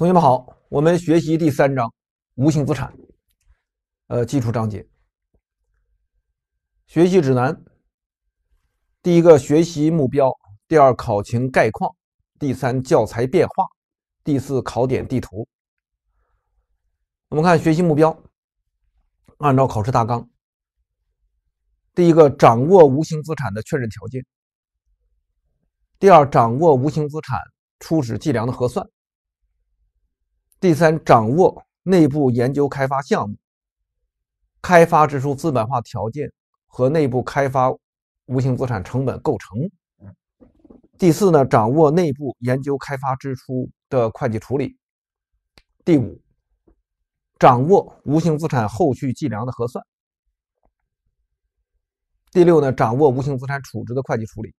同学们好，我们学习第三章无形资产，呃，基础章节学习指南。第一个学习目标，第二考情概况，第三教材变化，第四考点地图。我们看学习目标，按照考试大纲，第一个掌握无形资产的确认条件，第二掌握无形资产初始计量的核算。第三，掌握内部研究开发项目开发支出资本化条件和内部开发无形资产成本构成。第四呢，掌握内部研究开发支出的会计处理。第五，掌握无形资产后续计量的核算。第六呢，掌握无形资产处置的会计处理。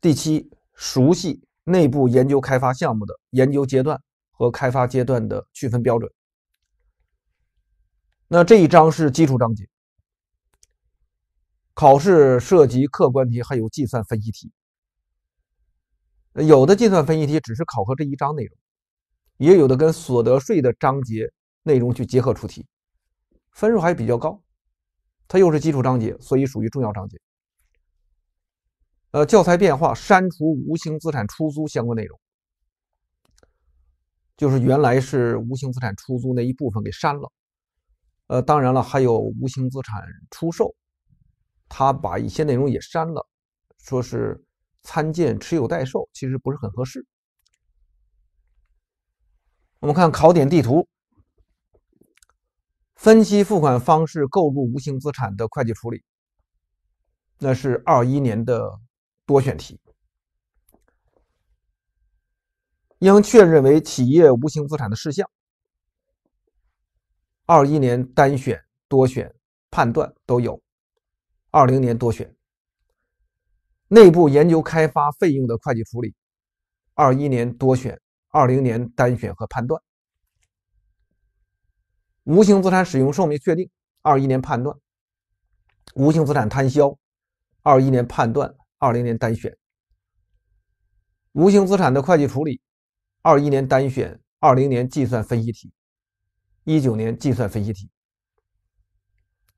第七，熟悉内部研究开发项目的研究阶段。和开发阶段的区分标准。那这一章是基础章节，考试涉及客观题，还有计算分析题。有的计算分析题只是考核这一章内容，也有的跟所得税的章节内容去结合出题，分数还比较高。它又是基础章节，所以属于重要章节。呃，教材变化删除无形资产出租相关内容。就是原来是无形资产出租那一部分给删了，呃，当然了，还有无形资产出售，他把一些内容也删了，说是参见持有待售，其实不是很合适。我们看考点地图，分期付款方式购入无形资产的会计处理，那是二一年的多选题。应确认为企业无形资产的事项，二一年单选多选判断都有，二零年多选。内部研究开发费用的会计处理，二一年多选，二零年单选和判断。无形资产使用寿命确定，二一年判断。无形资产摊销，二一年判断，二零年单选。无形资产的会计处理。二一年单选，二零年计算分析题，一九年计算分析题，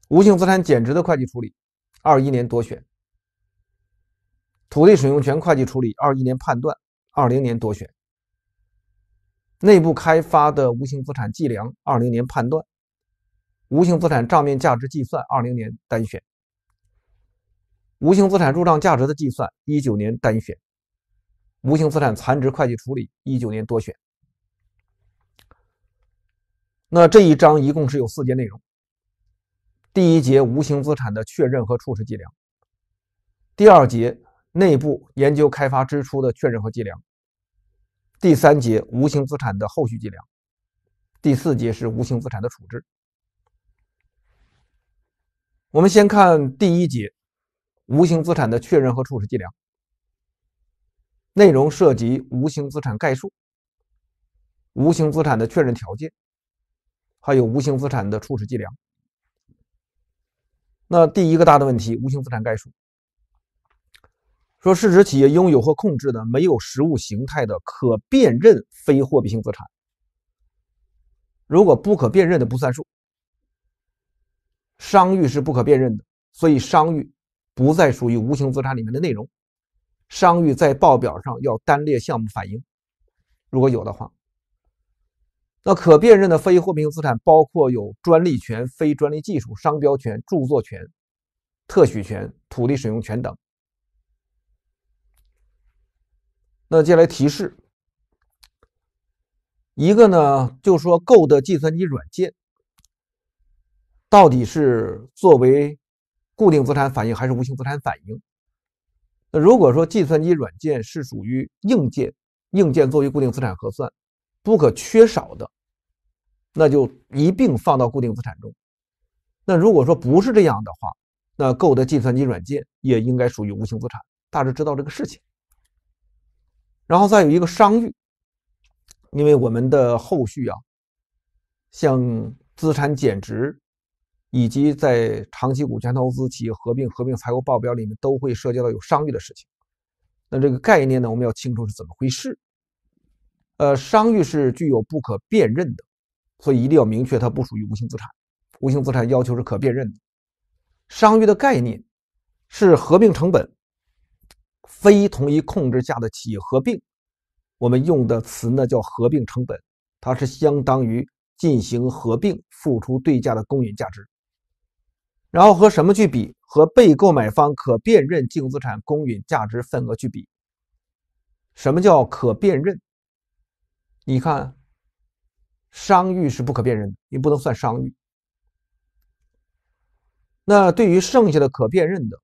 无形资产减值的会计处理，二一年多选，土地使用权会计处理，二一年判断，二零年多选，内部开发的无形资产计量，二零年判断，无形资产账面价值计算，二零年单选，无形资产入账价值的计算，一九年单选。无形资产残值会计处理，一九年多选。那这一章一共是有四节内容。第一节，无形资产的确认和初始计量；第二节，内部研究开发支出的确认和计量；第三节，无形资产的后续计量；第四节是无形资产的处置。我们先看第一节，无形资产的确认和初始计量。内容涉及无形资产概述、无形资产的确认条件，还有无形资产的初始计量。那第一个大的问题，无形资产概述，说是指企业拥有或控制的没有实物形态的可辨认非货币性资产。如果不可辨认的不算数，商誉是不可辨认的，所以商誉不再属于无形资产里面的内容。商誉在报表上要单列项目反映，如果有的话。那可辨认的非货币性资产包括有专利权、非专利技术、商标权、著作权、特许权、土地使用权等。那接下来提示一个呢，就说购的计算机软件到底是作为固定资产反映还是无形资产反映？那如果说计算机软件是属于硬件，硬件作为固定资产核算，不可缺少的，那就一并放到固定资产中。那如果说不是这样的话，那购的计算机软件也应该属于无形资产。大致知道这个事情。然后再有一个商誉，因为我们的后续啊，像资产减值。以及在长期股权投资、企业合并、合并财务报表里面都会涉及到有商誉的事情。那这个概念呢，我们要清楚是怎么回事。呃，商誉是具有不可辨认的，所以一定要明确它不属于无形资产。无形资产要求是可辨认的。商誉的概念是合并成本，非同一控制下的企业合并，我们用的词呢叫合并成本，它是相当于进行合并付出对价的公允价值。然后和什么去比？和被购买方可辨认净资产公允价值份额去比。什么叫可辨认？你看，商誉是不可辨认，的，你不能算商誉。那对于剩下的可辨认的，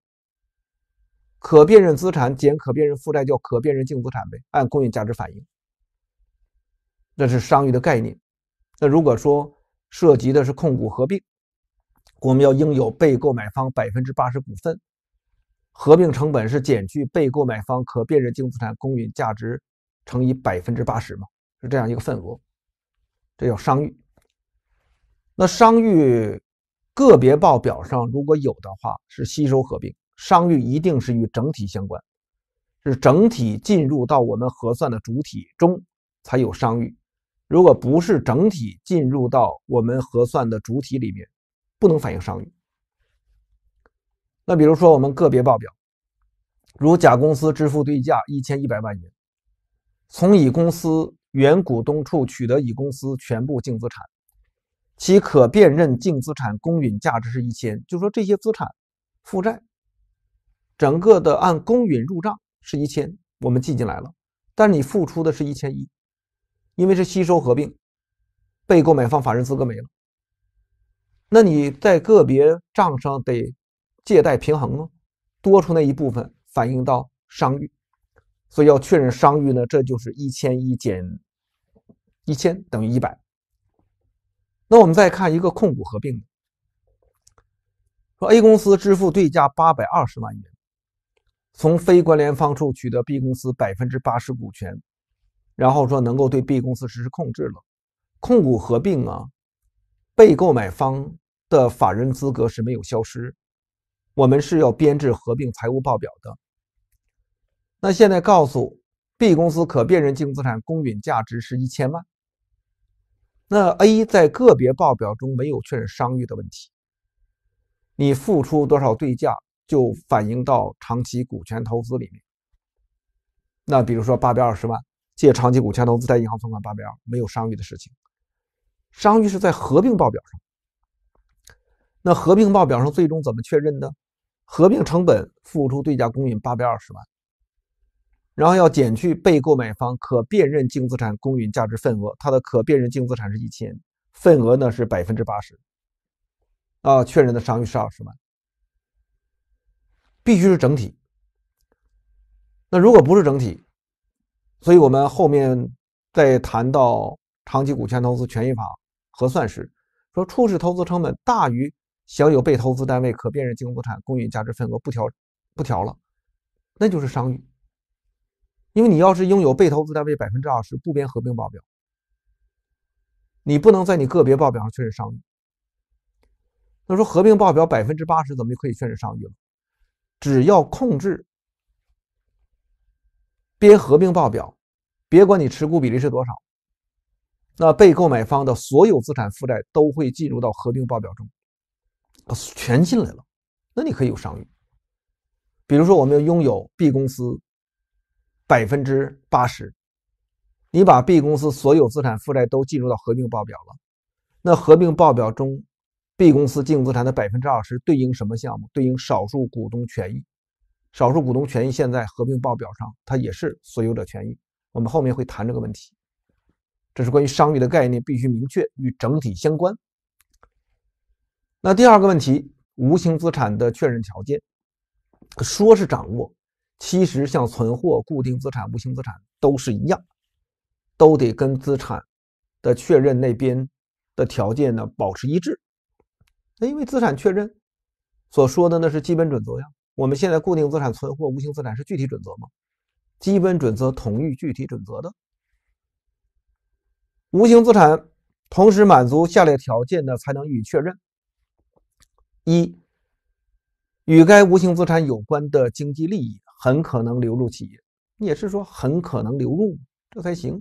可辨认资产减可辨认负债叫可辨认净资产呗，按公允价值反映。那是商誉的概念。那如果说涉及的是控股合并，我们要应有被购买方百分之八十股份，合并成本是减去被购买方可辨认净资产公允价值乘以百分之八十嘛？是这样一个份额，这叫商誉。那商誉个别报表上如果有的话，是吸收合并商誉一定是与整体相关，是整体进入到我们核算的主体中才有商誉。如果不是整体进入到我们核算的主体里面，不能反映商誉。那比如说，我们个别报表，如甲公司支付对价一千一百万元，从乙公司原股东处取得乙公司全部净资产，其可辨认净资产公允价值是一千，就说这些资产、负债，整个的按公允入账是一千，我们记进来了。但你付出的是一千一，因为是吸收合并，被购买方法人资格没了。那你在个别账上得借贷平衡吗？多出那一部分反映到商誉，所以要确认商誉呢，这就是一千一减一千等于一百。那我们再看一个控股合并，说 A 公司支付对价八百二十万元，从非关联方处取得 B 公司百分之八十股权，然后说能够对 B 公司实施控制了，控股合并啊，被购买方。的法人资格是没有消失，我们是要编制合并财务报表的。那现在告诉 B 公司可辨认净资产公允价值是一千万。那 A 在个别报表中没有确认商誉的问题。你付出多少对价就反映到长期股权投资里面。那比如说八百二十万借长期股权投资贷银行存款八百二，没有商誉的事情。商誉是在合并报表上。那合并报表上最终怎么确认的？合并成本付出对价公允八百二十万，然后要减去被购买方可辨认净资产公允价值份额，它的可辨认净资产是一千，份额呢是百分之八十，啊，确认的商誉是二十万，必须是整体。那如果不是整体，所以我们后面再谈到长期股权投资权益法核算时，说初始投资成本大于。享有被投资单位可辨认净资产公允价值份额不调，不调了，那就是商誉。因为你要是拥有被投资单位百分之二十，不编合并报表，你不能在你个别报表上确认商誉。那说合并报表百分之八十怎么就可以确认商誉了？只要控制，编合并报表，别管你持股比例是多少，那被购买方的所有资产负债都会进入到合并报表中。全进来了，那你可以有商誉。比如说，我们要拥有 B 公司百分之八十，你把 B 公司所有资产负债都进入到合并报表了，那合并报表中 B 公司净资产的百分之二十对应什么项目？对应少数股东权益。少数股东权益现在合并报表上，它也是所有者权益。我们后面会谈这个问题。这是关于商誉的概念，必须明确与整体相关。那第二个问题，无形资产的确认条件，说是掌握，其实像存货、固定资产、无形资产都是一样，都得跟资产的确认那边的条件呢保持一致。那因为资产确认所说的那是基本准则呀，我们现在固定资产、存货、无形资产是具体准则吗？基本准则同于具体准则的，无形资产同时满足下列条件的才能予以确认。一与该无形资产有关的经济利益很可能流入企业，也是说很可能流入，这才行。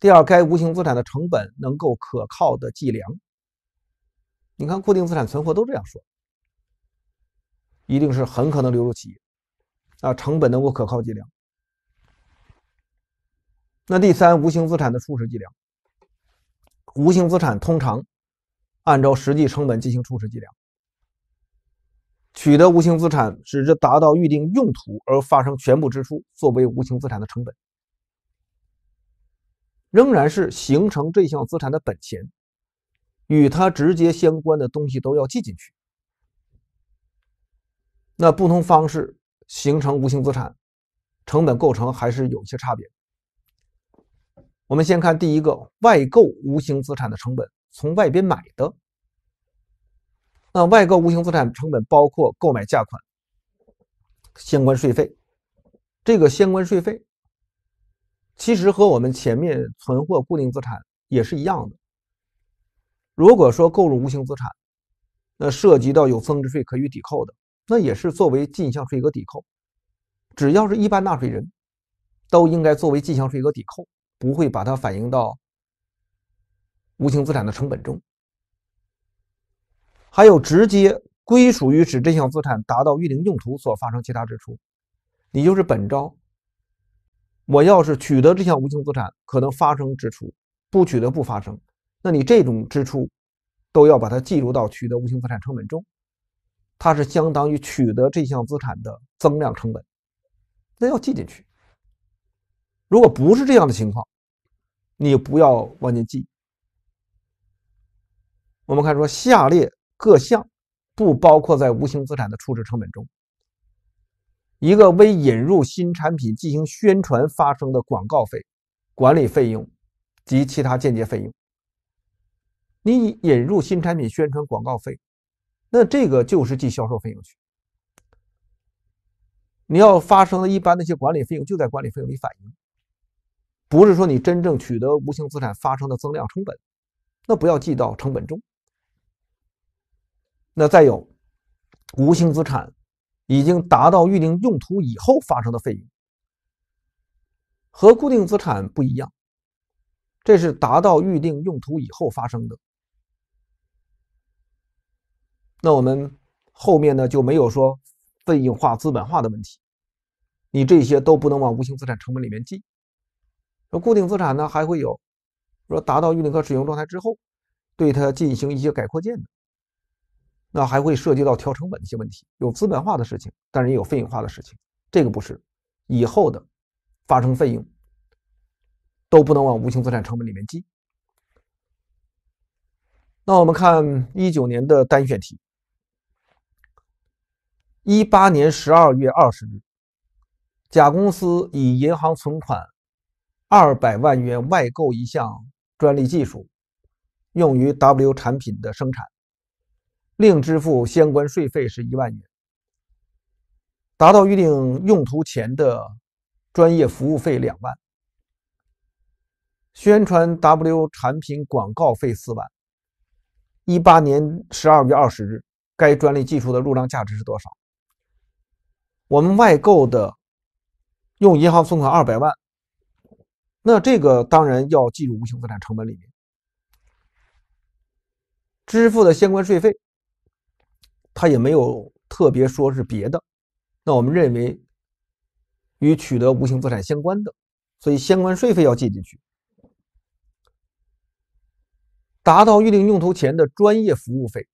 第二，该无形资产的成本能够可靠的计量。你看固定资产存货都这样说，一定是很可能流入企业啊，成本能够可靠计量。那第三，无形资产的初始计量，无形资产通常。按照实际成本进行初始计量，取得无形资产使之达到预定用途而发生全部支出作为无形资产的成本，仍然是形成这项资产的本钱，与它直接相关的东西都要记进去。那不同方式形成无形资产，成本构成还是有一些差别。我们先看第一个外购无形资产的成本。从外边买的，那外购无形资产成本包括购买价款、相关税费。这个相关税费其实和我们前面存货、固定资产也是一样的。如果说购入无形资产，那涉及到有增值税可以抵扣的，那也是作为进项税额抵扣。只要是一般纳税人，都应该作为进项税额抵扣，不会把它反映到。无形资产的成本中，还有直接归属于使这项资产达到预定用途所发生其他支出。你就是本招。我要是取得这项无形资产，可能发生支出，不取得不发生。那你这种支出都要把它计入到取得无形资产成本中，它是相当于取得这项资产的增量成本，那要记进去。如果不是这样的情况，你不要忘记记。我们看说，下列各项不包括在无形资产的处置成本中：一个为引入新产品进行宣传发生的广告费、管理费用及其他间接费用。你引入新产品宣传广告费，那这个就是记销售费用去。你要发生的一般那些管理费用就在管理费用里反映，不是说你真正取得无形资产发生的增量成本，那不要记到成本中。那再有，无形资产已经达到预定用途以后发生的费用，和固定资产不一样，这是达到预定用途以后发生的。那我们后面呢就没有说费用化、资本化的问题，你这些都不能往无形资产成本里面记。那固定资产呢还会有，说达到预定可使用状态之后，对它进行一些改扩建的。那还会涉及到调成本一些问题，有资本化的事情，但是也有费用化的事情。这个不是以后的，发生费用都不能往无形资产成本里面记。那我们看一九年的单选题，一八年十二月二十日，甲公司以银行存款二百万元外购一项专利技术，用于 W 产品的生产。另支付相关税费是一万元，达到预定用途前的专业服务费两万，宣传 W 产品广告费四万。一八年十二月二十日，该专利技术的入账价值是多少？我们外购的，用银行存款二百万，那这个当然要计入无形资产成本里面，支付的相关税费。他也没有特别说是别的，那我们认为与取得无形资产相关的，所以相关税费要记进去。达到预定用途前的专业服务费，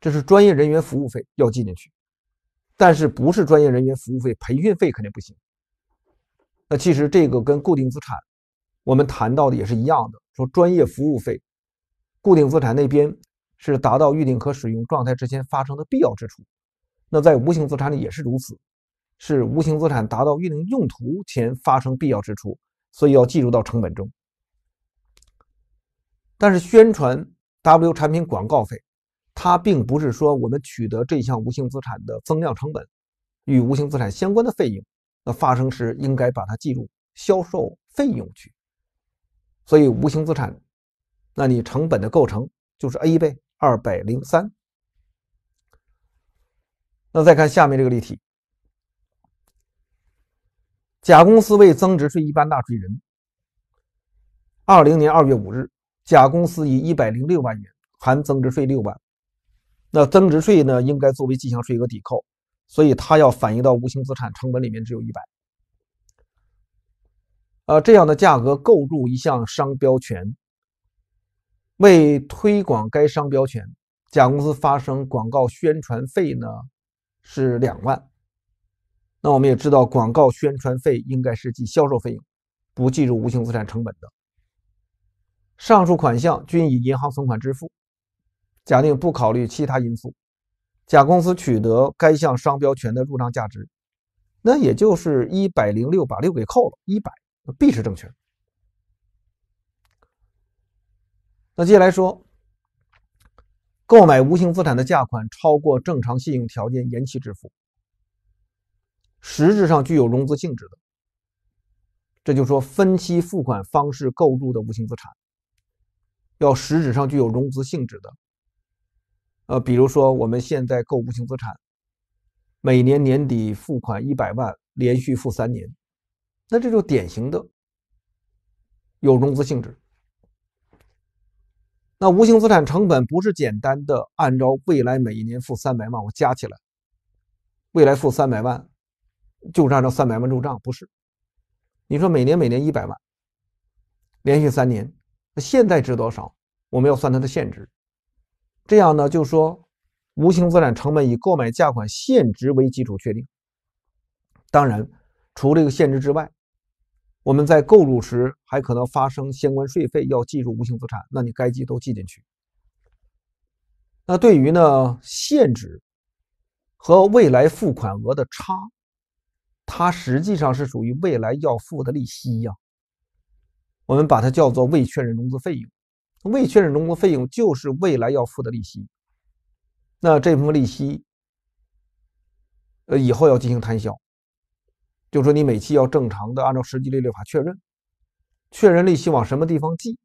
这是专业人员服务费要记进去，但是不是专业人员服务费，培训费肯定不行。那其实这个跟固定资产我们谈到的也是一样的，说专业服务费，固定资产那边。是达到预定和使用状态之前发生的必要支出，那在无形资产里也是如此，是无形资产达到预定用途前发生必要支出，所以要计入到成本中。但是宣传 W 产品广告费，它并不是说我们取得这项无形资产的增量成本与无形资产相关的费用那发生时，应该把它计入销售费用去。所以无形资产，那你成本的构成就是 A 呗。二百零三。那再看下面这个例题：甲公司为增值税一般纳税人。二零年二月五日，甲公司以一百零六万元（含增值税六万），那增值税呢应该作为进项税额抵扣，所以它要反映到无形资产成本里面，只有一百。呃，这样的价格构筑一项商标权。为推广该商标权，甲公司发生广告宣传费呢是两万。那我们也知道，广告宣传费应该是计销售费用，不计入无形资产成本的。上述款项均以银行存款支付。假定不考虑其他因素，甲公司取得该项商标权的入账价值，那也就是一百零六，把六给扣了，一百。B 是正确。的。那接下来说，购买无形资产的价款超过正常信用条件延期支付，实质上具有融资性质的。这就说分期付款方式购入的无形资产，要实质上具有融资性质的。呃，比如说我们现在购无形资产，每年年底付款一百万，连续付三年，那这就典型的有融资性质。那无形资产成本不是简单的按照未来每一年付三百万我加起来，未来付三百万，就是按照三百万入账不是？你说每年每年一百万，连续三年，那现在值多少？我们要算它的现值，这样呢就说无形资产成本以购买价款现值为基础确定。当然，除这个现值之外。我们在购入时还可能发生相关税费，要计入无形资产。那你该记都记进去。那对于呢现值和未来付款额的差，它实际上是属于未来要付的利息呀。我们把它叫做未确认融资费用。未确认融资费用就是未来要付的利息。那这部分利息，呃，以后要进行摊销。就说你每期要正常的按照实际利率法确认，确认利息往什么地方计，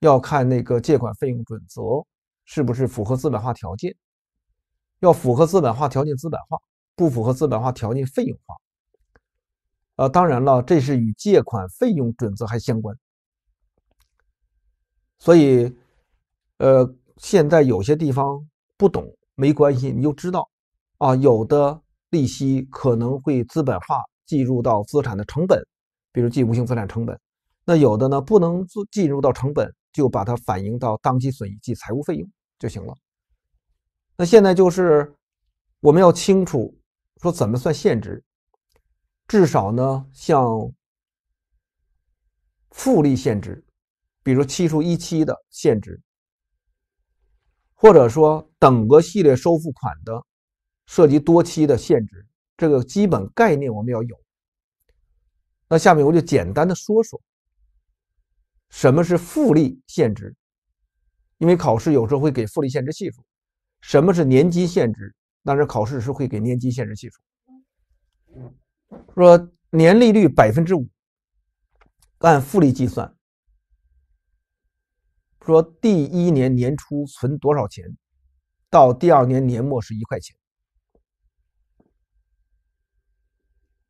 要看那个借款费用准则是不是符合资本化条件，要符合资本化条件资本化，不符合资本化条件费用化。啊，当然了，这是与借款费用准则还相关。所以，呃，现在有些地方不懂没关系，你就知道啊，有的。利息可能会资本化，计入到资产的成本，比如计无形资产成本。那有的呢不能计入到成本，就把它反映到当期损益计财务费用就行了。那现在就是我们要清楚说怎么算现值，至少呢像复利现值，比如期初一期的现值，或者说等额系列收付款的。涉及多期的限值，这个基本概念我们要有。那下面我就简单的说说，什么是复利现值？因为考试有时候会给复利现值系数。什么是年金现值？当然考试是会给年金现值系数。说年利率百分之五，按复利计算。说第一年年初存多少钱，到第二年年末是一块钱。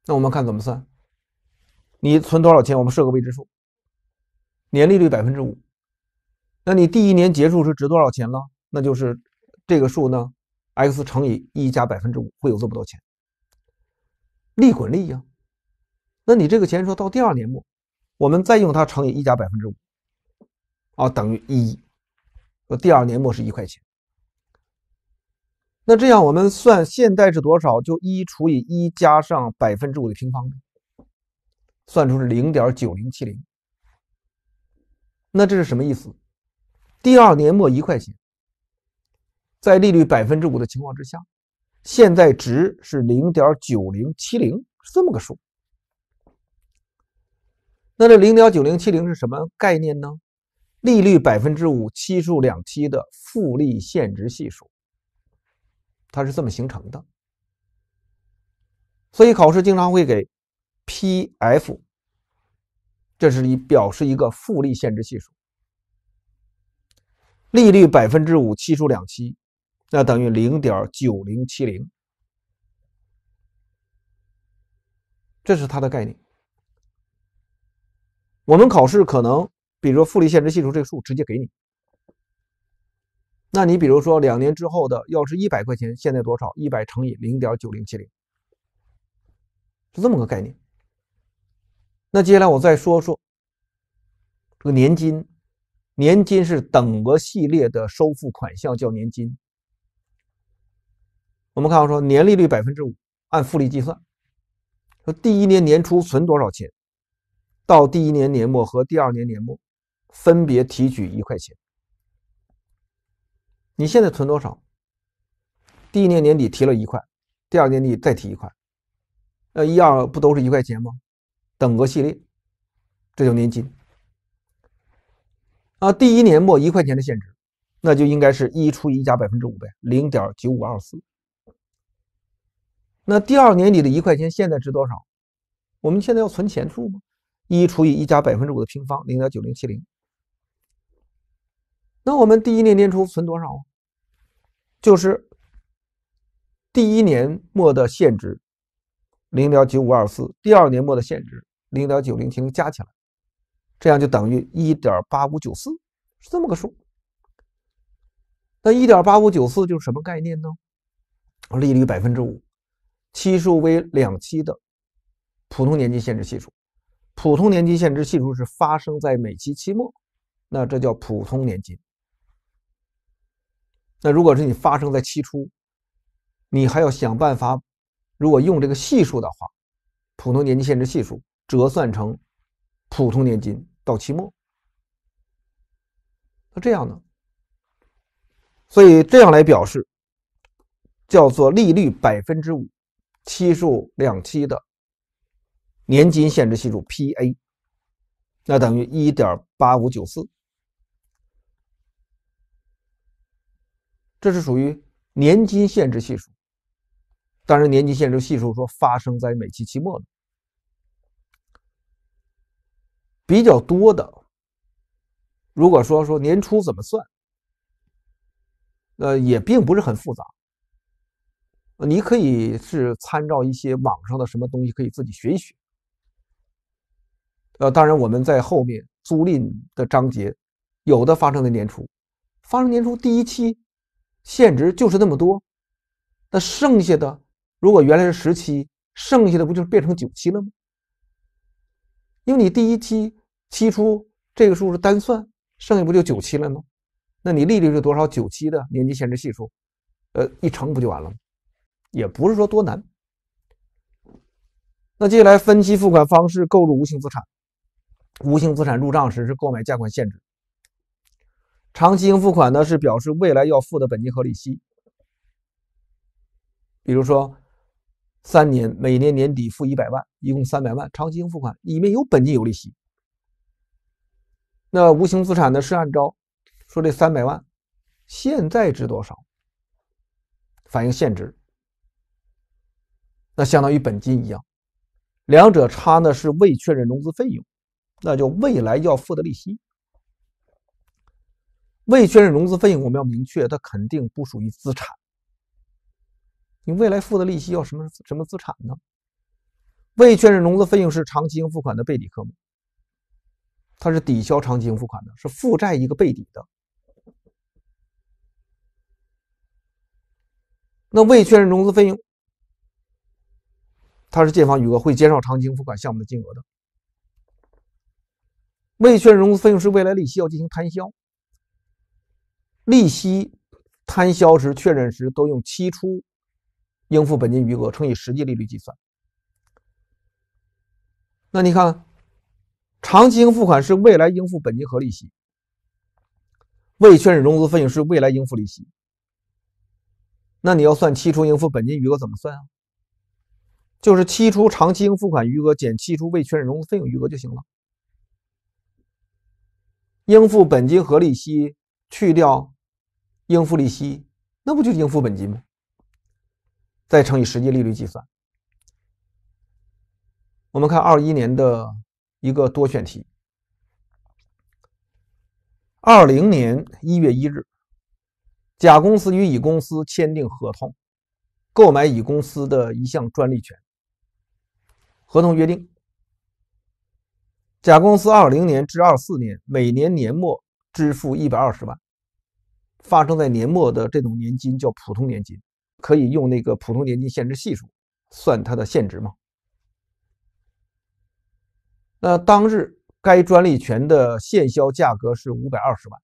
那我们看怎么算？你存多少钱？我们设个未知数，年利率百分之五。那你第一年结束是值多少钱了？那就是这个数呢，x 乘以一加百分之五，会有这么多钱。利滚利呀。那你这个钱说到第二年末，我们再用它乘以一加百分之五，啊，等于一，说第二年末是一块钱。那这样我们算现在是多少？就一除以一加上百分之五的平方，算出是零点九零七零。那这是什么意思？第二年末一块钱，在利率百分之五的情况之下，现在值是零点九零七零，是这么个数。那这零点九零七零是什么概念呢？利率百分之五，期数两期的复利现值系数。它是这么形成的，所以考试经常会给 P、F，这是以表示一个复利限制系数，利率百分之五，期数两期，那等于零点九零七零，这是它的概念。我们考试可能比如说复利限制系数这个数直接给你。那你比如说两年之后的，要是一百块钱，现在多少？一百乘以零点九零七零，是这么个概念。那接下来我再说说这个年金，年金是等额系列的收付款项叫年金。我们看我说年利率百分之五，按复利计算，说第一年年初存多少钱，到第一年年末和第二年年末分别提取一块钱。你现在存多少？第一年年底提了一块，第二年底再提一块，呃，一二不都是一块钱吗？等额系列，这叫年金。啊，第一年末一块钱的现值，那就应该是一除以一加百分之五呗，零点九五二四。那第二年底的一块钱现在值多少？我们现在要存钱数吗？一除以一加百分之五的平方，零点九零七零。那我们第一年年初存多少啊？就是第一年末的现值零点九五二四，第二年末的现值零点九零七加起来，这样就等于一点八五九四，是这么个数。那一点八五九四就是什么概念呢？利率百分之五，期数为两期的普通年金限制系数。普通年金限制系数是发生在每期期末，那这叫普通年金。那如果是你发生在期初，你还要想办法。如果用这个系数的话，普通年金限制系数折算成普通年金到期末，那这样呢？所以这样来表示，叫做利率百分之五，期数两期的年金限制系数 P/A，那等于一点八五九四。这是属于年金限制系数，当然年金限制系数说发生在每期期末的比较多的。如果说说年初怎么算，呃，也并不是很复杂，你可以是参照一些网上的什么东西，可以自己学一学。呃，当然我们在后面租赁的章节，有的发生在年初，发生年初第一期。现值就是那么多，那剩下的如果原来是十期，剩下的不就是变成九期了吗？因为你第一期期初这个数是单算，剩下不就九期了吗？那你利率是多少？九期的年金现值系数，呃，一乘不就完了吗？也不是说多难。那接下来分期付款方式购入无形资产，无形资产入账时是购买价款现值。长期应付款呢，是表示未来要付的本金和利息。比如说，三年每年年底付一百万，一共三百万，长期应付款里面有本金有利息。那无形资产呢，是按照说这三百万现在值多少，反映现值，那相当于本金一样，两者差呢是未确认融资费用，那就未来要付的利息。未确认融资费用，我们要明确它肯定不属于资产。你未来付的利息要什么什么资产呢？未确认融资费用是长期应付款的备抵科目，它是抵消长期应付款的，是负债一个备抵的。那未确认融资费用，它是借方余额，会减少长期应付款项目的金额的。未确认融资费用是未来利息要进行摊销。利息摊销时、确认时都用期初应付本金余额乘以实际利率计算。那你看，长期应付款是未来应付本金和利息，未确认融资费用是未来应付利息。那你要算期初应付本金余额怎么算啊？就是期初长期应付款余额减期初未确认融资费用余额就行了。应付本金和利息去掉。应付利息，那不就应付本金吗？再乘以实际利率计算。我们看二一年的一个多选题：二零年一月一日，甲公司与乙公司签订合同，购买乙公司的一项专利权。合同约定，甲公司二零年至二四年每年年末支付一百二十万。发生在年末的这种年金叫普通年金，可以用那个普通年金限制系数算它的现值吗？那当日该专利权的现销价格是五百二十万，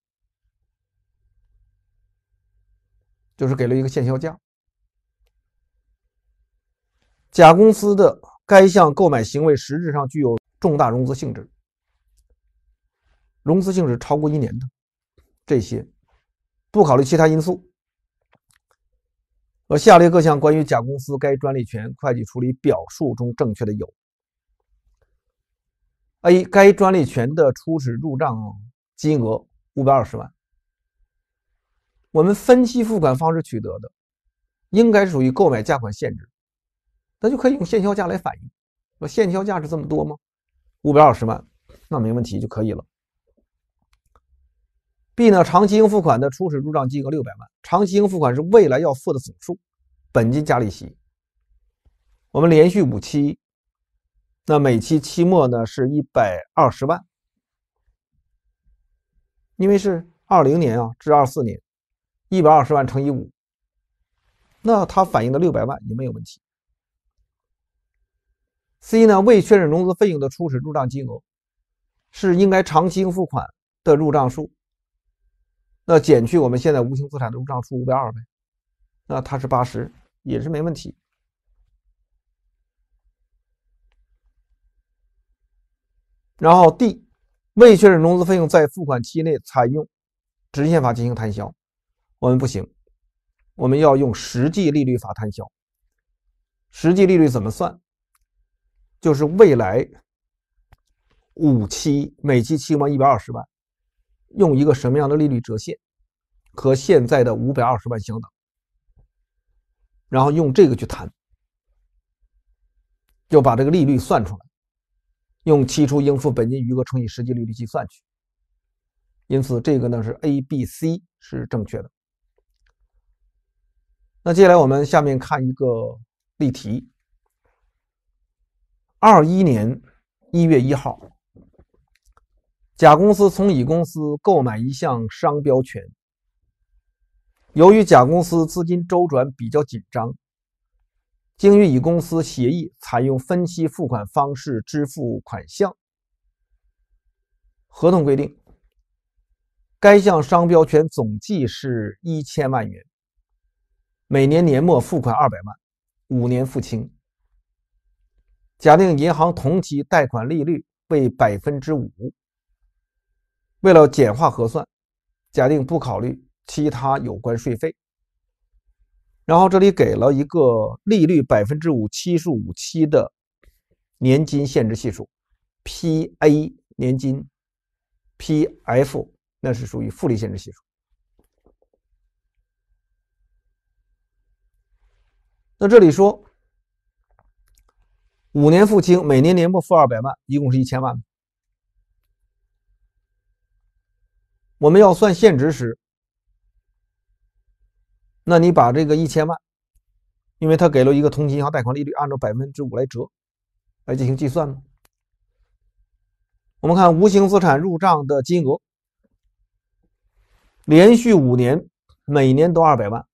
就是给了一个现销价。甲公司的该项购买行为实质上具有重大融资性质，融资性质超过一年的这些。不考虑其他因素，而下列各项关于甲公司该专利权会计处理表述中正确的有：A. 该专利权的初始入账金额五百二十万。我们分期付款方式取得的，应该属于购买价款限制，那就可以用现销价来反映。我现销价是这么多吗？五百二十万，那没问题就可以了。B 呢？长期应付款的初始入账金额六百万，长期应付款是未来要付的总数，本金加利息。我们连续五期，那每期期末呢是一百二十万，因为是二零年啊，至二四年，一百二十万乘以五，那它反映的六百万也没有问题。C 呢？未确认融资费用的初始入账金额是应该长期应付款的入账数。那减去我们现在无形资产的入账数五百二呗，那它是八十也是没问题。然后 D 未确认融资费用在付款期内采用直线法进行摊销，我们不行，我们要用实际利率法摊销。实际利率怎么算？就是未来五期每期期末一百二十万。用一个什么样的利率折现，和现在的五百二十万相等，然后用这个去谈，就把这个利率算出来，用期初应付本金余额乘以实际利率计算去。因此，这个呢是 A、B、C 是正确的。那接下来我们下面看一个例题：二一年一月一号。甲公司从乙公司购买一项商标权，由于甲公司资金周转比较紧张，经与乙公司协议，采用分期付款方式支付款项。合同规定，该项商标权总计是一千万元，每年年末付款二百万，五年付清。假定银行同期贷款利率为百分之五。为了简化核算，假定不考虑其他有关税费。然后这里给了一个利率百分之五，七十五七的年金限制系数，P/A 年金，P/F 那是属于复利限制系数。那这里说五年付清，每年年末付二百万，一共是一千万。我们要算现值时，那你把这个一千万，因为它给了一个同期银行贷款利率，按照百分之五来折来进行计算呢。我们看无形资产入账的金额，连续五年，每年都二百万，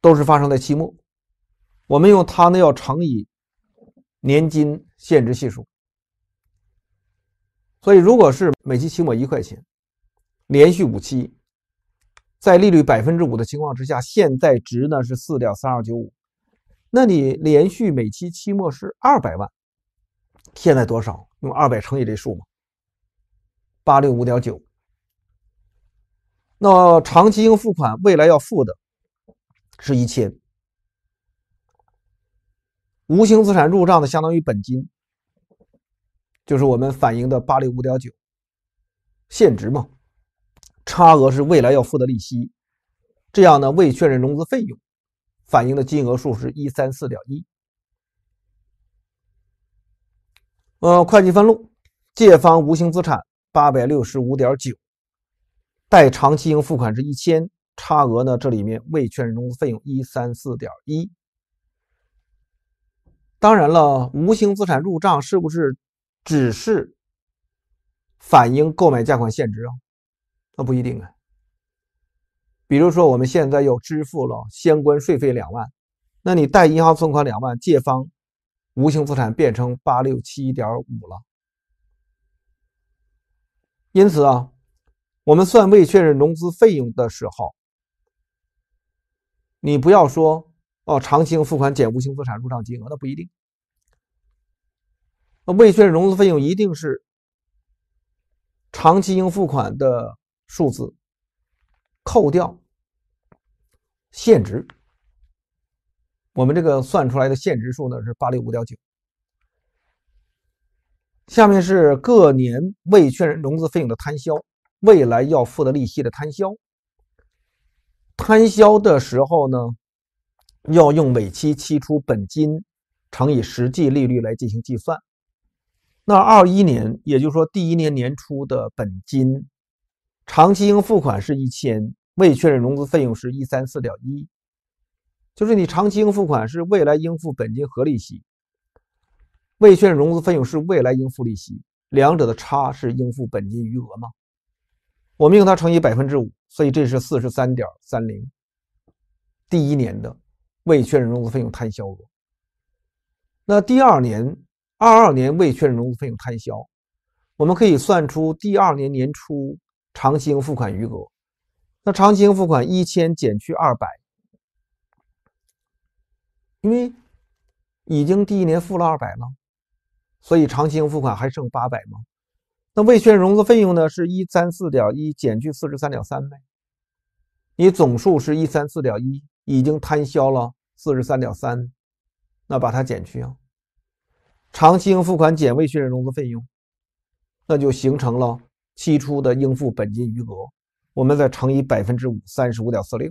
都是发生在期末，我们用它呢要乘以年金现值系数。所以，如果是每期期末一块钱，连续五期，在利率百分之五的情况之下，现在值呢是四点三二九五，那你连续每期期末是二百万，现在多少？用二百乘以这数嘛，八六五点九。那长期应付款未来要付的是一千，无形资产入账的相当于本金。就是我们反映的八六五点九，现值嘛，差额是未来要付的利息，这样呢未确认融资费用反映的金额数是一三四点一，呃，会计分录借方无形资产八百六十五点九，待长期应付款是一千，差额呢这里面未确认融资费用一三四点一，当然了，无形资产入账是不是？只是反映购买价款现值啊，那不一定啊。比如说，我们现在又支付了相关税费两万，那你贷银行存款两万，借方无形资产变成八六七点五了。因此啊，我们算未确认融资费用的时候，你不要说哦，长期付款减无形资产入账金额，那不一定。未确认融资费用一定是长期应付款的数字，扣掉现值，我们这个算出来的现值数呢是八六五点九。下面是各年未确认融资费用的摊销，未来要付的利息的摊销。摊销的时候呢，要用尾期期初本金乘以实际利率来进行计算。那二一年，也就是说第一年年初的本金，长期应付款是一千，未确认融资费用是一三四点一，就是你长期应付款是未来应付本金和利息，未确认融资费用是未来应付利息，两者的差是应付本金余额吗？我们用它乘以百分之五，所以这是四十三点三零，第一年的未确认融资费用摊销额。那第二年。二二年未确认融资费用摊销，我们可以算出第二年年初长期应付款余额。那长期应付款一千减去二百，因为已经第一年付了二百了，所以长期应付款还剩八百吗？那未确认融资费用呢？是一三四点一减去四十三点三呗。你总数是一三四点一，已经摊销了四十三点三，那把它减去啊。长期应付款减未确认融资费用，那就形成了期初的应付本金余额。我们再乘以百分之五，三十五点四六。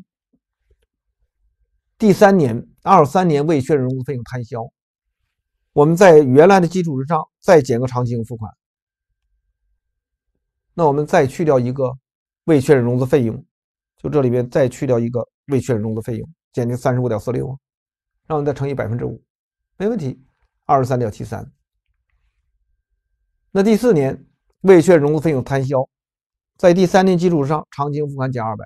第三年，二三年未确认融资费用摊销，我们在原来的基础之上再减个长期应付款，那我们再去掉一个未确认融资费用，就这里边再去掉一个未确认融资费用，减去三十五点四六啊，然后再乘以百分之五，没问题。二十三点七三。那第四年未确认融资费用摊销，在第三年基础上，长期付款减二百，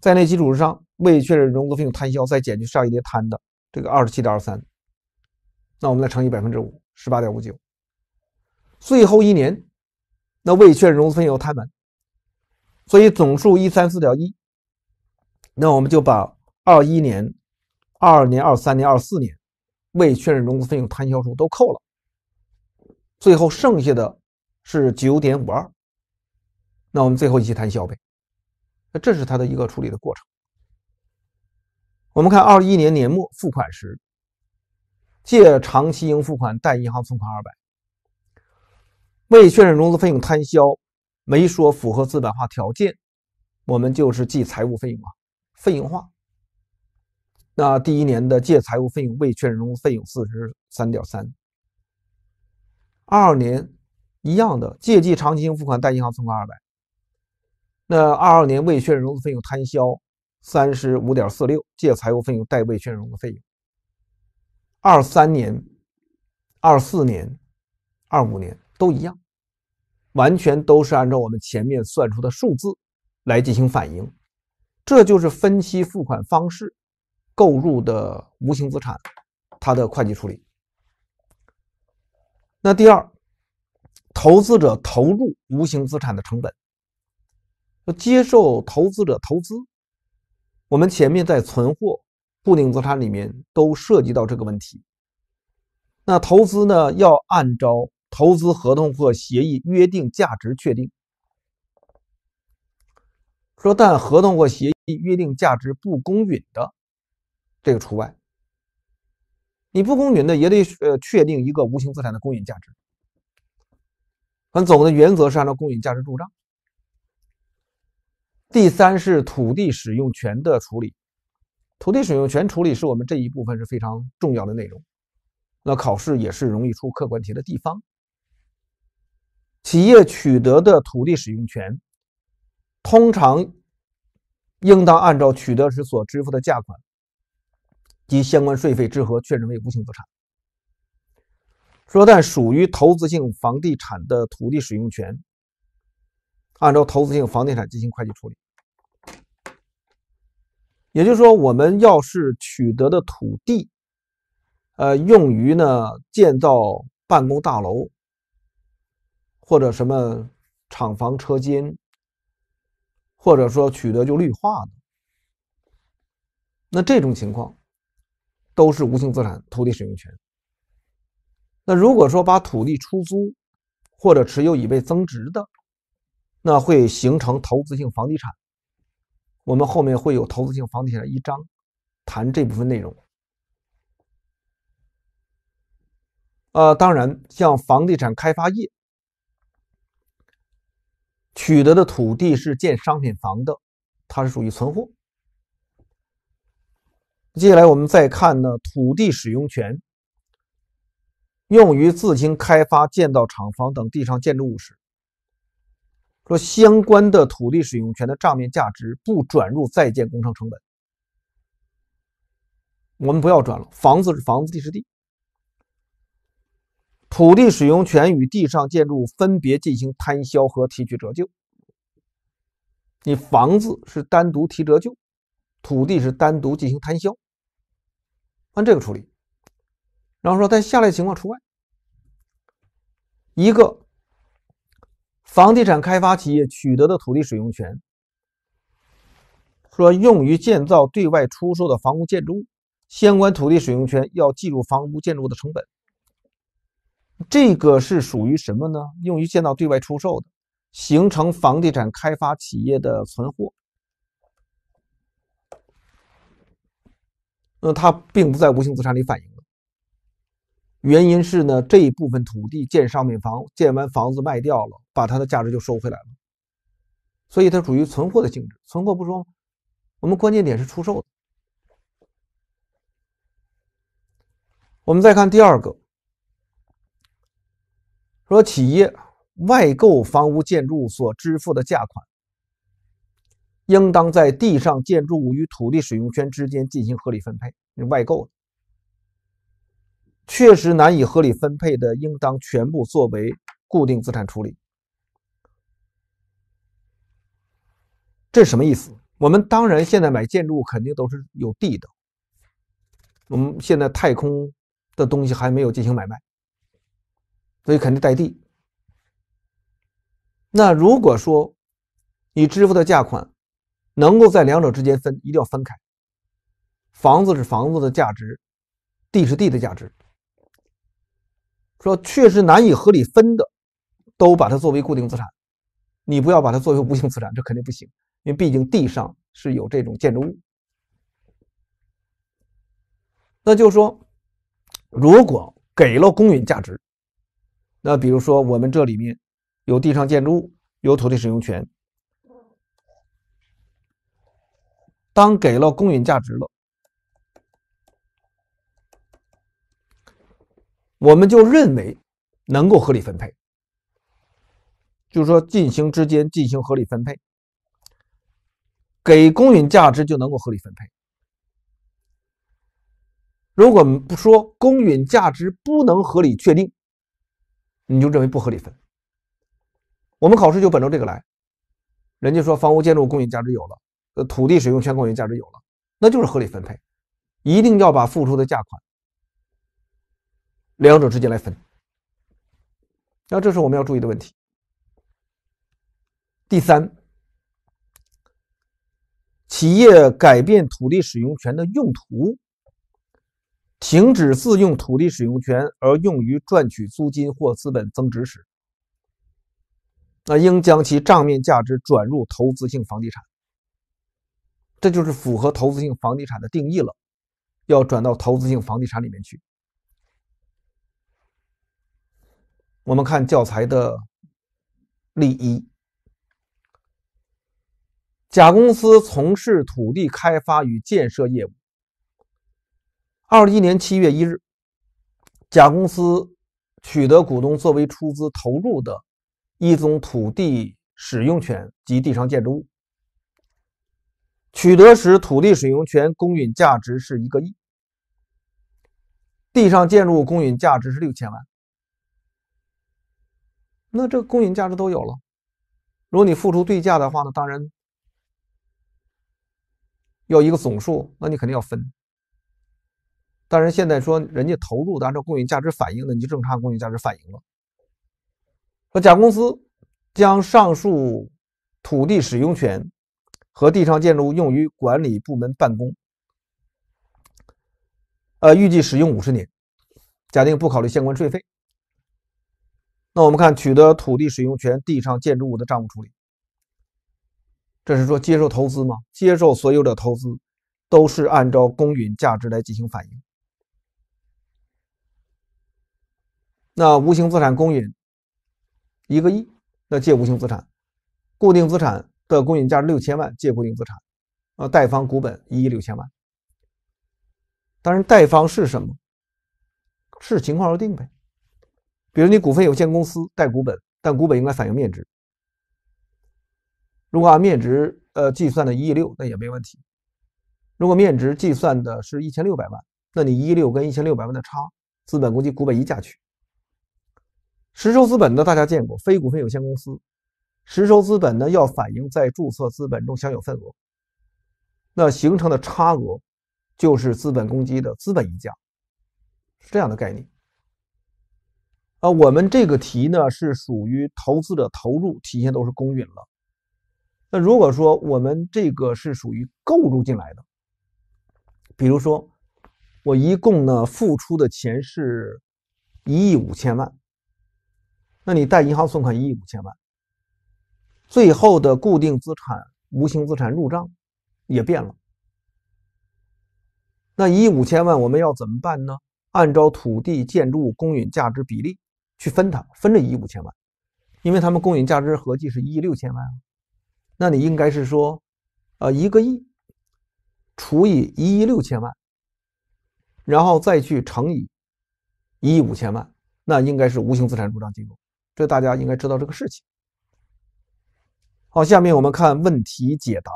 在那基础之上，未确认融资费用摊销再减去上一列摊的这个二十七点二三，那我们来乘以百分之五，十八点五九。最后一年，那未确认融资费用摊完，所以总数一三四点一。那我们就把二一年、二二年、二三年、二四年。未确认融资费用摊销数都扣了，最后剩下的是九点五二。那我们最后一期摊销呗，那这是它的一个处理的过程。我们看二一年年末付款时，借长期应付款，贷银行存款二百。未确认融资费用摊销没说符合资本化条件，我们就是记财务费用啊，费用化。那第一年的借财务费用未确认融资费用四十三点三，二二年一样的借记长期应付款贷银行存款二百。那二二年未确认融资费用摊销三十五点四六借财务费用贷未确认融资费用。二三年、二四年、二五年都一样，完全都是按照我们前面算出的数字来进行反映，这就是分期付款方式。购入的无形资产，它的会计处理。那第二，投资者投入无形资产的成本。接受投资者投资，我们前面在存货、固定资产里面都涉及到这个问题。那投资呢，要按照投资合同或协议约定价值确定。说，但合同或协议约定价值不公允的。这个除外，你不公允的也得呃确定一个无形资产的公允价值。很总的原则是按照公允价值入账。第三是土地使用权的处理，土地使用权处理是我们这一部分是非常重要的内容，那考试也是容易出客观题的地方。企业取得的土地使用权，通常应当按照取得时所支付的价款。及相关税费之和确认为无形资产。说但属于投资性房地产的土地使用权，按照投资性房地产进行会计处理。也就是说，我们要是取得的土地，呃，用于呢建造办公大楼，或者什么厂房车间，或者说取得就绿化的，那这种情况。都是无形资产，土地使用权。那如果说把土地出租或者持有以备增值的，那会形成投资性房地产。我们后面会有投资性房地产一章谈这部分内容。啊，当然，像房地产开发业取得的土地是建商品房的，它是属于存货。接下来我们再看呢，土地使用权用于自行开发建造厂房等地上建筑物时，说相关的土地使用权的账面价值不转入在建工程成本。我们不要转了，房子是房子，地是地，土地使用权与地上建筑分别进行摊销和提取折旧。你房子是单独提折旧。土地是单独进行摊销，按这个处理。然后说，在下列情况除外：一个，房地产开发企业取得的土地使用权，说用于建造对外出售的房屋建筑物，相关土地使用权要计入房屋建筑的成本。这个是属于什么呢？用于建造对外出售的，形成房地产开发企业的存货。那它并不在无形资产里反映，原因是呢，这一部分土地建商品房，建完房子卖掉了，把它的价值就收回来了，所以它属于存货的性质。存货不说我们关键点是出售的。我们再看第二个，说企业外购房屋建筑所支付的价款。应当在地上建筑物与土地使用权之间进行合理分配。外购的，确实难以合理分配的，应当全部作为固定资产处理。这是什么意思？我们当然现在买建筑肯定都是有地的。我们现在太空的东西还没有进行买卖，所以肯定带地。那如果说你支付的价款，能够在两者之间分，一定要分开。房子是房子的价值，地是地的价值。说确实难以合理分的，都把它作为固定资产。你不要把它作为无形资产，这肯定不行。因为毕竟地上是有这种建筑物。那就是说，如果给了公允价值，那比如说我们这里面有地上建筑物，有土地使用权。当给了公允价值了，我们就认为能够合理分配，就是说进行之间进行合理分配，给公允价值就能够合理分配。如果不说公允价值不能合理确定，你就认为不合理分。我们考试就本着这个来，人家说房屋建筑公允价值有了。呃土地使用权公允价值有了，那就是合理分配，一定要把付出的价款，两者之间来分。那这是我们要注意的问题。第三，企业改变土地使用权的用途，停止自用土地使用权而用于赚取租金或资本增值时，那应将其账面价值转入投资性房地产。这就是符合投资性房地产的定义了，要转到投资性房地产里面去。我们看教材的例一：甲公司从事土地开发与建设业务。二一年七月一日，甲公司取得股东作为出资投入的一宗土地使用权及地上建筑物。取得时土地使用权公允价值是一个亿，地上建筑物公允价值是六千万，那这个公允价值都有了。如果你付出对价的话呢，当然要一个总数，那你肯定要分。当然现在说人家投入的按照公允价值反映的，你就正常公允价值反映了。那甲公司将上述土地使用权。和地上建筑物用于管理部门办公，呃，预计使用五十年，假定不考虑相关税费。那我们看取得土地使用权、地上建筑物的账务处理，这是说接受投资吗？接受所有者投资，都是按照公允价值来进行反映。那无形资产公允一个亿，那借无形资产，固定资产。的公允价值六千万借固定资产，呃，贷方股本一亿六千万。当然，贷方是什么，视情况而定呗。比如你股份有限公司贷股本，但股本应该反映面值。如果按面值呃计算的一亿六，那也没问题。如果面值计算的是一千六百万，那你一六跟一千六百万的差，资本估计股本溢价去。实收资本的大家见过，非股份有限公司。实收资本呢，要反映在注册资本中享有份额，那形成的差额就是资本公积的资本溢价，是这样的概念。啊，我们这个题呢是属于投资者投入体现都是公允了。那如果说我们这个是属于购入进来的，比如说我一共呢付出的钱是一亿五千万，那你贷银行存款一亿五千万。最后的固定资产、无形资产入账也变了。那一亿五千万我们要怎么办呢？按照土地、建筑物公允价值比例去分它，分这一亿五千万，因为他们公允价值合计是一亿六千万。那你应该是说，呃，一个亿除以一亿六千万，然后再去乘以一亿五千万，那应该是无形资产入账金额。这大家应该知道这个事情。好，下面我们看问题解答。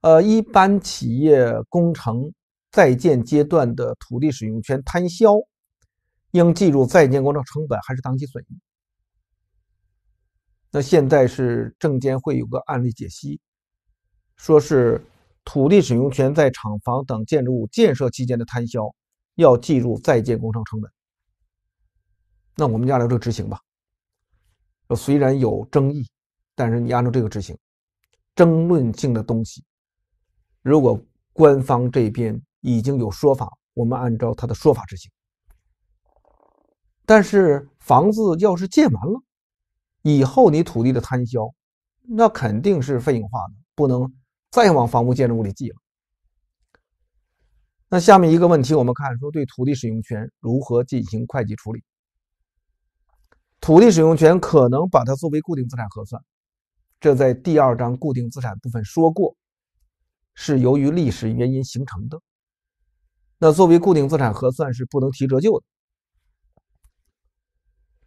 呃，一般企业工程在建阶段的土地使用权摊销，应计入在建工程成本还是当期损益？那现在是证监会有个案例解析，说是土地使用权在厂房等建筑物建设期间的摊销，要计入在建工程成本。那我们照这个执行吧。说虽然有争议，但是你按照这个执行。争论性的东西，如果官方这边已经有说法，我们按照他的说法执行。但是房子要是建完了，以后你土地的摊销，那肯定是费用化的，不能再往房屋建筑物里记了。那下面一个问题，我们看说对土地使用权如何进行会计处理。土地使用权可能把它作为固定资产核算，这在第二章固定资产部分说过，是由于历史原因形成的。那作为固定资产核算是不能提折旧的，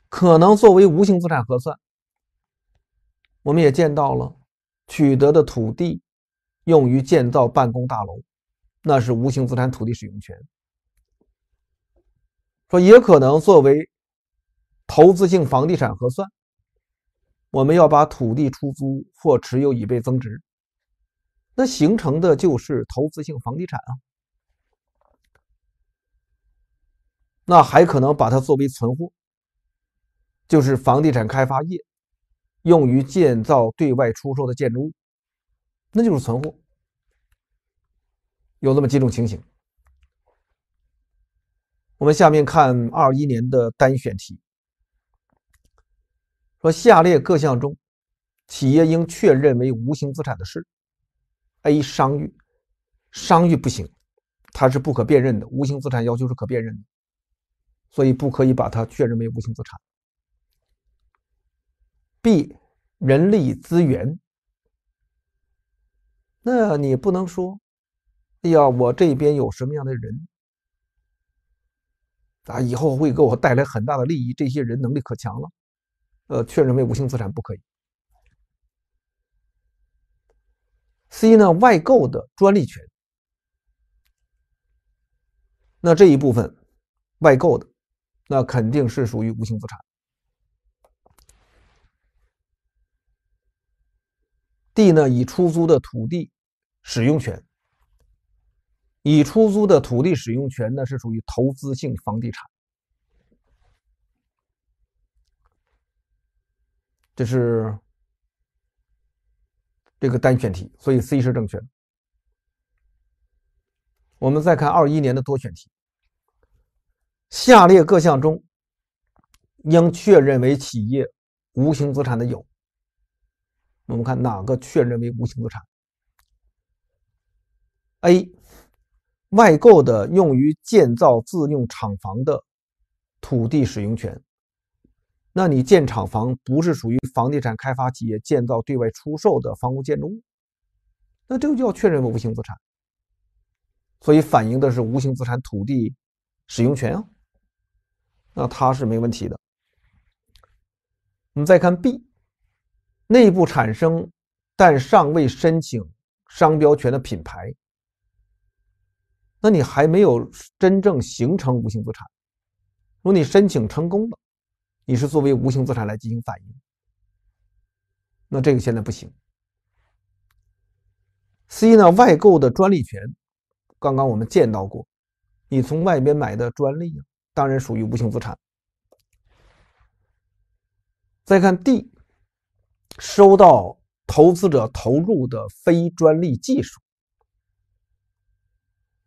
可能作为无形资产核算。我们也见到了，取得的土地用于建造办公大楼，那是无形资产土地使用权。说也可能作为。投资性房地产核算，我们要把土地出租或持有以备增值，那形成的就是投资性房地产啊。那还可能把它作为存货，就是房地产开发业用于建造对外出售的建筑物，那就是存货。有这么几种情形。我们下面看二一年的单选题。说下列各项中，企业应确认为无形资产的是：A. 商誉，商誉不行，它是不可辨认的，无形资产要求是可辨认的，所以不可以把它确认为无形资产。B. 人力资源，那你不能说，哎呀，我这边有什么样的人啊，以后会给我带来很大的利益，这些人能力可强了。呃，确认为无形资产不可以。C 呢，外购的专利权，那这一部分外购的，那肯定是属于无形资产。D 呢，已出租的土地使用权，已出租的土地使用权呢，是属于投资性房地产。这是这个单选题，所以 C 是正确的。我们再看二一年的多选题，下列各项中应确认为企业无形资产的有，我们看哪个确认为无形资产？A 外购的用于建造自用厂房的土地使用权。那你建厂房不是属于房地产开发企业建造对外出售的房屋建筑物，那这个就要确认为无形资产，所以反映的是无形资产土地使用权啊，那它是没问题的。我们再看 B，内部产生但尚未申请商标权的品牌，那你还没有真正形成无形资产，如果你申请成功了。你是作为无形资产来进行反映，那这个现在不行。C 呢，外购的专利权，刚刚我们见到过，你从外边买的专利，当然属于无形资产。再看 D，收到投资者投入的非专利技术，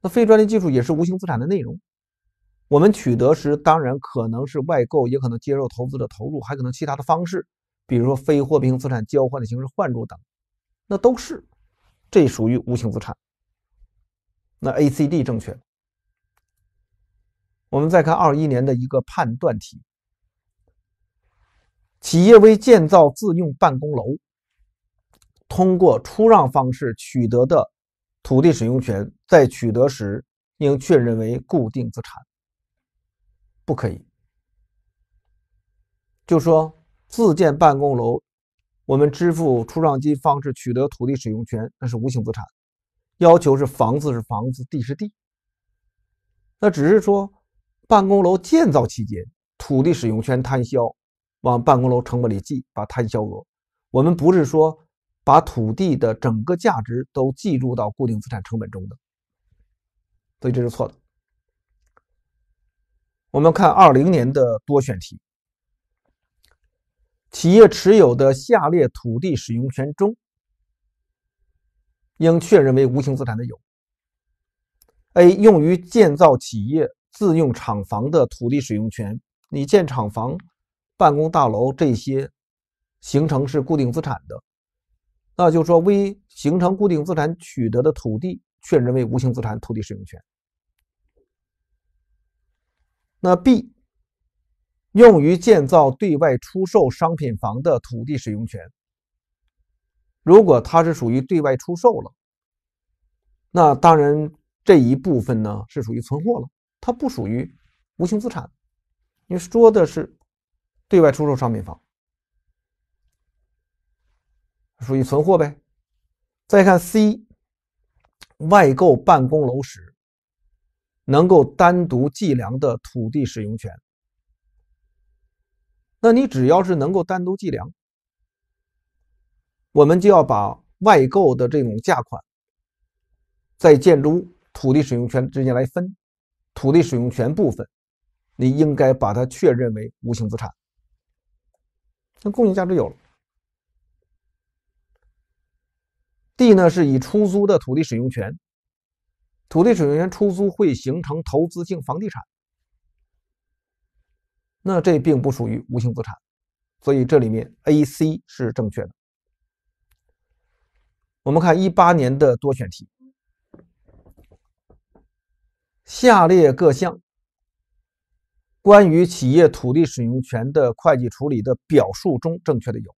那非专利技术也是无形资产的内容。我们取得时，当然可能是外购，也可能接受投资者投入，还可能其他的方式，比如说非货币性资产交换的形式换入等，那都是，这属于无形资产。那 A、C、D 正确。我们再看二一年的一个判断题：企业为建造自用办公楼，通过出让方式取得的土地使用权，在取得时应确认为固定资产。不可以，就说自建办公楼，我们支付出让金方式取得土地使用权，那是无形资产。要求是房子是房子，地是地。那只是说办公楼建造期间土地使用权摊销，往办公楼成本里记，把摊销额。我们不是说把土地的整个价值都计入到固定资产成本中的，所以这是错的。我们看二零年的多选题，企业持有的下列土地使用权中，应确认为无形资产的有：A. 用于建造企业自用厂房的土地使用权。你建厂房、办公大楼这些形成是固定资产的，那就说未形成固定资产取得的土地，确认为无形资产土地使用权。那 B 用于建造对外出售商品房的土地使用权，如果它是属于对外出售了，那当然这一部分呢是属于存货了，它不属于无形资产。你说的是对外出售商品房，属于存货呗。再看 C，外购办公楼时。能够单独计量的土地使用权，那你只要是能够单独计量，我们就要把外购的这种价款在建筑物、土地使用权之间来分，土地使用权部分，你应该把它确认为无形资产。那供应价值有了，地呢是以出租的土地使用权。土地使用权出租会形成投资性房地产，那这并不属于无形资产，所以这里面 A、C 是正确的。我们看一八年的多选题，下列各项关于企业土地使用权的会计处理的表述中正确的有。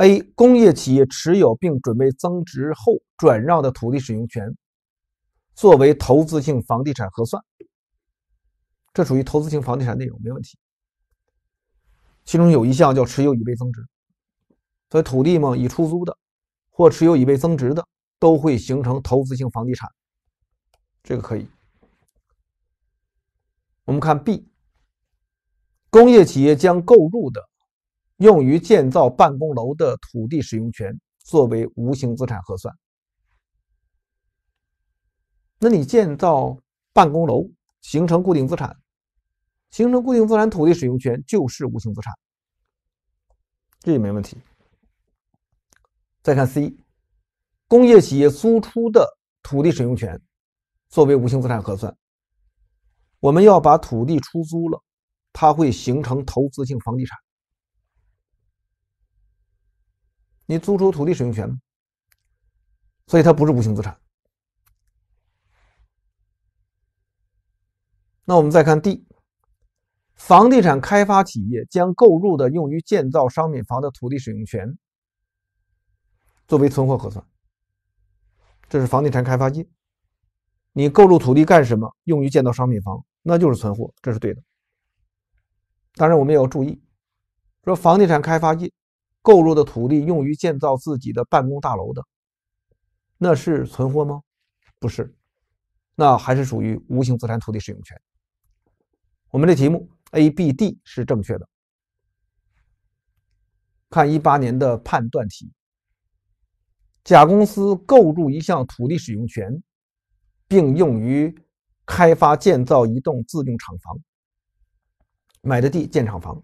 A 工业企业持有并准备增值后转让的土地使用权，作为投资性房地产核算。这属于投资性房地产内容，没问题。其中有一项叫持有已备增值，所以土地嘛，已出租的或持有已备增值的都会形成投资性房地产，这个可以。我们看 B，工业企业将购入的。用于建造办公楼的土地使用权作为无形资产核算。那你建造办公楼形成固定资产，形成固定资产土地使用权就是无形资产，这也没问题。再看 C，工业企业租出的土地使用权作为无形资产核算。我们要把土地出租了，它会形成投资性房地产。你租出土地使用权所以它不是无形资产。那我们再看 D，房地产开发企业将购入的用于建造商品房的土地使用权作为存货核算，这是房地产开发业。你购入土地干什么？用于建造商品房，那就是存货，这是对的。当然，我们也要注意，说房地产开发业。购入的土地用于建造自己的办公大楼的，那是存货吗？不是，那还是属于无形资产——土地使用权。我们的题目 A、B、D 是正确的。看一八年的判断题：甲公司购入一项土地使用权，并用于开发建造一栋自用厂房，买的地建厂房。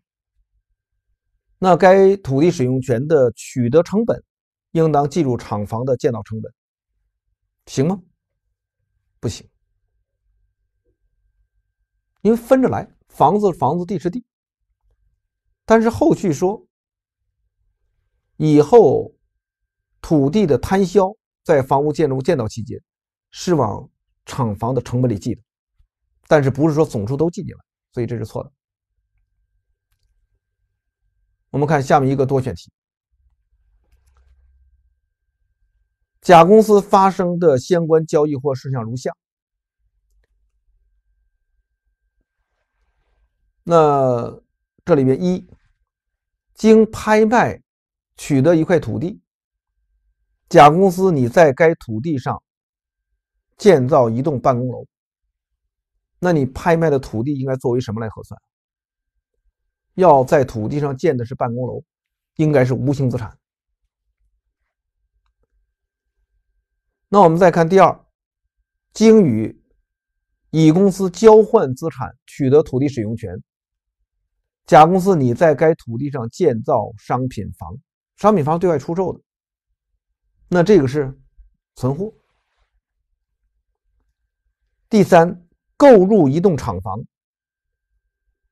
那该土地使用权的取得成本，应当计入厂房的建造成本，行吗？不行，因为分着来，房子房子地是地，但是后续说，以后土地的摊销在房屋建筑建造期间是往厂房的成本里记的，但是不是说总数都记进来，所以这是错的。我们看下面一个多选题。甲公司发生的相关交易或事项如下：那这里面一，经拍卖取得一块土地，甲公司你在该土地上建造一栋办公楼。那你拍卖的土地应该作为什么来核算？要在土地上建的是办公楼，应该是无形资产。那我们再看第二，经与乙公司交换资产取得土地使用权，甲公司你在该土地上建造商品房，商品房对外出售的，那这个是存货。第三，购入一栋厂房。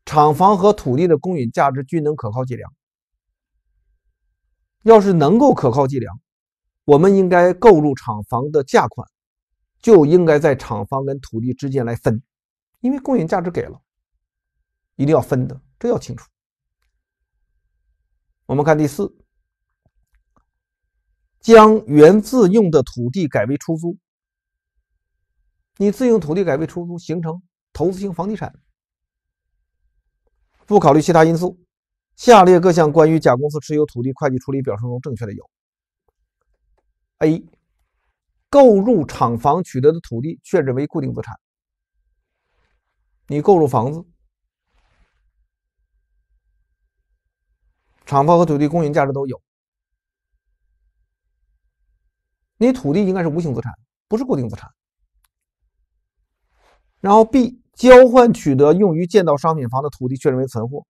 厂房和土地的公允价值均能可靠计量。要是能够可靠计量，我们应该购入厂房的价款就应该在厂房跟土地之间来分，因为公允价值给了，一定要分的，这要清楚。我们看第四，将原自用的土地改为出租，你自用土地改为出租，形成投资性房地产。不考虑其他因素，下列各项关于甲公司持有土地会计处理表述中正确的有：A. 购入厂房取得的土地确认为固定资产。你购入房子，厂房和土地公允价值都有，你土地应该是无形资产，不是固定资产。然后 B。交换取得用于建造商品房的土地，确认为存货。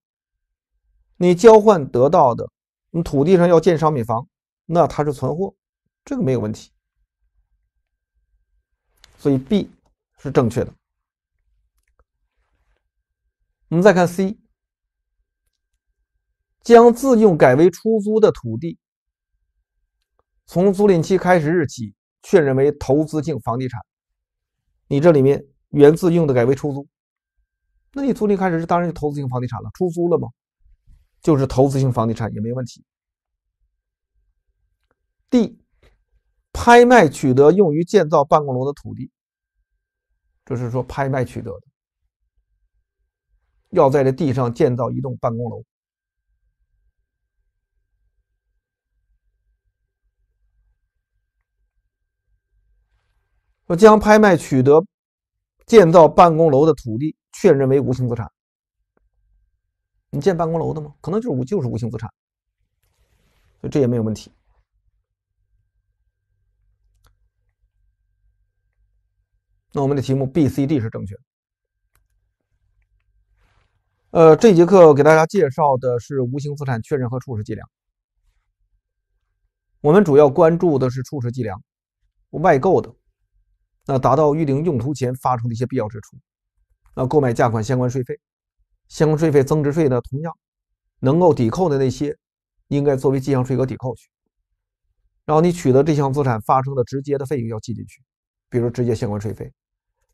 你交换得到的，你土地上要建商品房，那它是存货，这个没有问题。所以 B 是正确的。我们再看 C，将自用改为出租的土地，从租赁期开始日起确认为投资性房地产。你这里面。源自用的改为出租，那你租赁开始是当然是投资性房地产了，出租了吗？就是投资性房地产也没问题。D，拍卖取得用于建造办公楼的土地，就是说拍卖取得的，要在这地上建造一栋办公楼。我将拍卖取得。建造办公楼的土地确认为无形资产，你建办公楼的吗？可能就是无就是无形资产，所以这也没有问题。那我们的题目 B、C、D 是正确。呃，这节课给大家介绍的是无形资产确认和初始计量，我们主要关注的是初始计量，外购的。那达到预定用途前发生的一些必要支出，那购买价款相关税费，相关税费增值税呢，同样能够抵扣的那些，应该作为进项税额抵扣去。然后你取得这项资产发生的直接的费用要记进去，比如直接相关税费。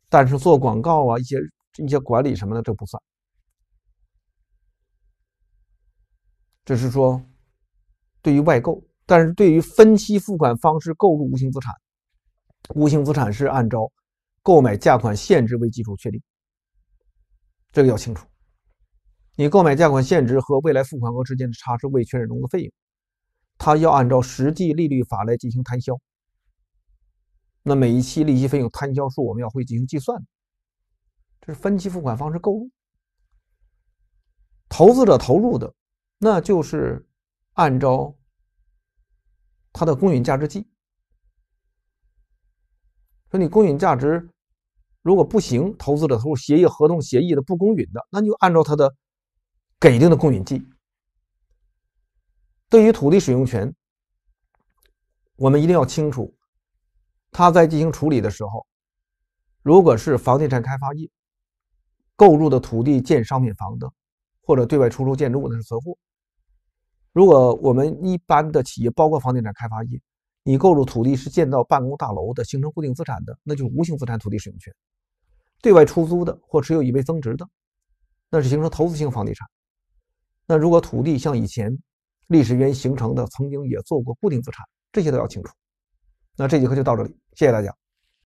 但是做广告啊，一些一些管理什么的这不算。这是说对于外购，但是对于分期付款方式购入无形资产。无形资产是按照购买价款现值为基础确定，这个要清楚。你购买价款现值和未来付款额之间的差是未确认融资费用，它要按照实际利率法来进行摊销。那每一期利息费用摊销数我们要会进行计算这是分期付款方式购入，投资者投入的，那就是按照它的公允价值计。说你公允价值如果不行，投资者投入协议合同协议的不公允的，那就按照他的给定的公允计。对于土地使用权，我们一定要清楚，他在进行处理的时候，如果是房地产开发业购入的土地建商品房的，或者对外出租建筑物的是存货。如果我们一般的企业，包括房地产开发业。你购入土地是建造办公大楼的，形成固定资产的，那就是无形资产土地使用权；对外出租的或持有以备增值的，那是形成投资性房地产。那如果土地像以前历史原因形成的，曾经也做过固定资产，这些都要清楚。那这节课就到这里，谢谢大家。